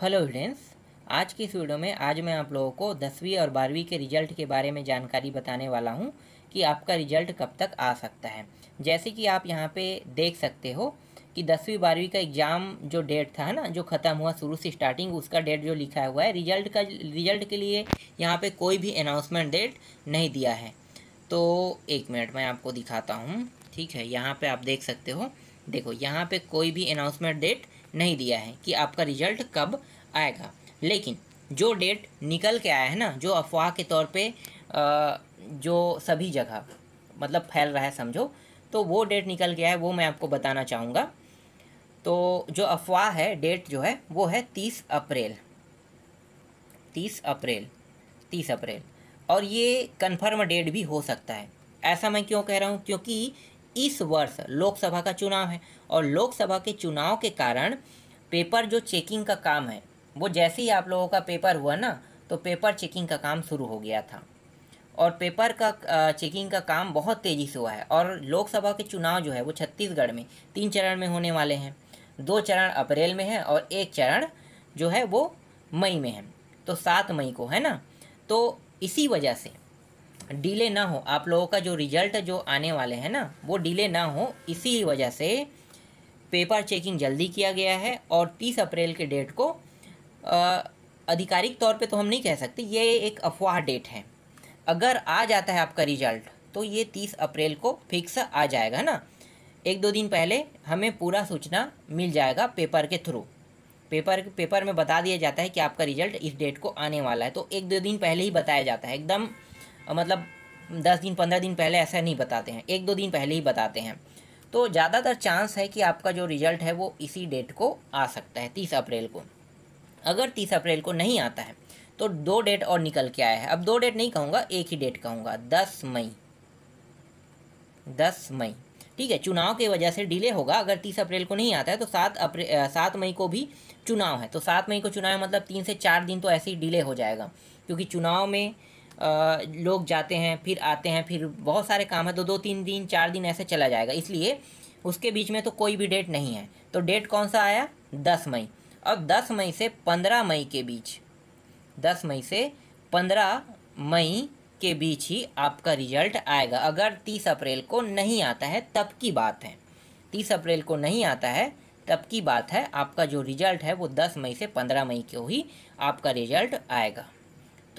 hello students आज की इस वीडियो में आज मैं आप लोगों को दसवीं और बारहवीं के रिजल्ट के बारे में जानकारी बताने वाला हूं कि आपका रिजल्ट कब तक आ सकता है जैसे कि आप यहां पे देख सकते हो कि दसवीं बारहवीं का एग्ज़ाम जो डेट था ना जो ख़त्म हुआ शुरू से स्टार्टिंग उसका डेट जो लिखा हुआ है रिजल्ट का रिजल्ट के लिए यहाँ पर कोई भी अनाउंसमेंट डेट नहीं दिया है तो एक मिनट मैं आपको दिखाता हूँ ठीक है यहाँ पर आप देख सकते हो देखो यहाँ पर कोई भी अनाउंसमेंट डेट नहीं दिया है कि आपका रिजल्ट कब आएगा लेकिन जो डेट निकल के आया है ना जो अफवाह के तौर पे जो सभी जगह मतलब फैल रहा है समझो तो वो डेट निकल गया है वो मैं आपको बताना चाहूँगा तो जो अफवाह है डेट जो है वो है तीस अप्रैल तीस अप्रैल तीस अप्रैल और ये कन्फर्म डेट भी हो सकता है ऐसा मैं क्यों कह रहा हूँ क्योंकि इस वर्ष लोकसभा का चुनाव है और लोकसभा के चुनाव के कारण पेपर जो चेकिंग का काम है वो जैसे ही आप लोगों का पेपर हुआ ना तो पेपर चेकिंग का काम शुरू हो गया था और पेपर का चेकिंग का काम बहुत तेज़ी से हुआ है और लोकसभा के चुनाव जो है वो छत्तीसगढ़ में तीन चरण में होने वाले हैं दो चरण अप्रैल में है और एक चरण जो है वो मई में है तो सात मई को है ना तो इसी वजह से डिले ना हो आप लोगों का जो रिजल्ट जो आने वाले हैं ना वो डिले ना हो इसी वजह से पेपर चेकिंग जल्दी किया गया है और तीस अप्रैल के डेट को आधिकारिक तौर पे तो हम नहीं कह सकते ये एक अफवाह डेट है अगर आ जाता है आपका रिजल्ट तो ये तीस अप्रैल को फिक्स आ जाएगा ना एक दो दिन पहले हमें पूरा सूचना मिल जाएगा पेपर के थ्रू पेपर पेपर में बता दिया जाता है कि आपका रिजल्ट इस डेट को आने वाला है तो एक दो दिन पहले ही बताया जाता है एकदम मतलब दस दिन पंद्रह दिन पहले ऐसा नहीं बताते हैं एक दो दिन पहले ही बताते हैं तो ज़्यादातर चांस है कि आपका जो रिज़ल्ट है वो इसी डेट को आ सकता है तीस अप्रैल को अगर तीस अप्रैल को नहीं आता है तो दो डेट और निकल के आया है अब दो डेट नहीं कहूँगा एक ही डेट कहूँगा दस मई दस मई ठीक है चुनाव की वजह से डिले होगा अगर तीस अप्रैल को नहीं आता है तो सात अप्रैल सात मई को भी चुनाव है तो सात मई को चुनाव मतलब तीन से चार दिन तो ऐसे ही डिले हो जाएगा क्योंकि चुनाव में लोग जाते हैं फिर आते हैं फिर बहुत सारे काम है तो दो तीन दिन चार दिन ऐसे चला जाएगा इसलिए उसके बीच में तो कोई भी डेट नहीं है तो डेट कौन सा आया दस मई अब दस मई से पंद्रह मई के बीच दस मई से पंद्रह मई के बीच ही आपका रिजल्ट आएगा अगर तीस अप्रैल को नहीं आता है तब की बात है तीस अप्रैल को नहीं आता है तब की बात है आपका जो रिजल्ट है वो दस मई से पंद्रह मई को ही आपका रिजल्ट आएगा